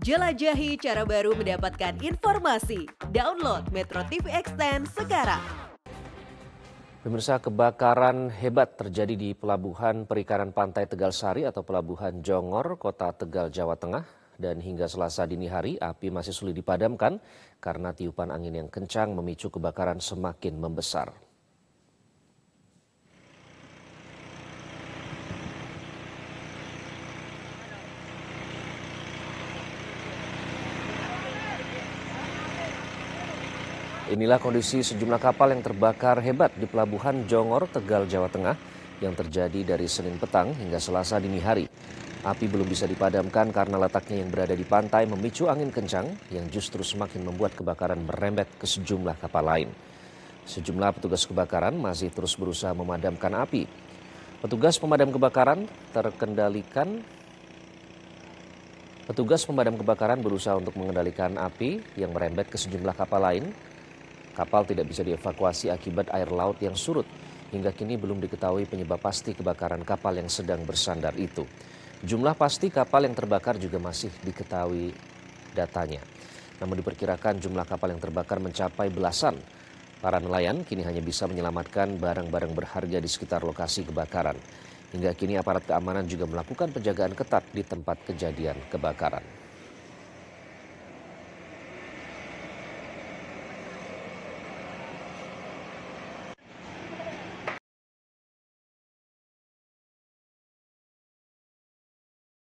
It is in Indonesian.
Jelajahi cara baru mendapatkan informasi. Download Metro TV Extend sekarang. Pemirsa kebakaran hebat terjadi di Pelabuhan Perikanan Pantai Tegal Sari atau Pelabuhan Jongor, Kota Tegal, Jawa Tengah. Dan hingga selasa dini hari api masih sulit dipadamkan karena tiupan angin yang kencang memicu kebakaran semakin membesar. Inilah kondisi sejumlah kapal yang terbakar hebat di Pelabuhan Jongor, Tegal, Jawa Tengah yang terjadi dari Senin petang hingga Selasa dini hari. Api belum bisa dipadamkan karena letaknya yang berada di pantai memicu angin kencang yang justru semakin membuat kebakaran merembet ke sejumlah kapal lain. Sejumlah petugas kebakaran masih terus berusaha memadamkan api. Petugas pemadam kebakaran terkendalikan Petugas pemadam kebakaran berusaha untuk mengendalikan api yang merembet ke sejumlah kapal lain Kapal tidak bisa dievakuasi akibat air laut yang surut. Hingga kini belum diketahui penyebab pasti kebakaran kapal yang sedang bersandar itu. Jumlah pasti kapal yang terbakar juga masih diketahui datanya. Namun diperkirakan jumlah kapal yang terbakar mencapai belasan. Para nelayan kini hanya bisa menyelamatkan barang-barang berharga di sekitar lokasi kebakaran. Hingga kini aparat keamanan juga melakukan penjagaan ketat di tempat kejadian kebakaran.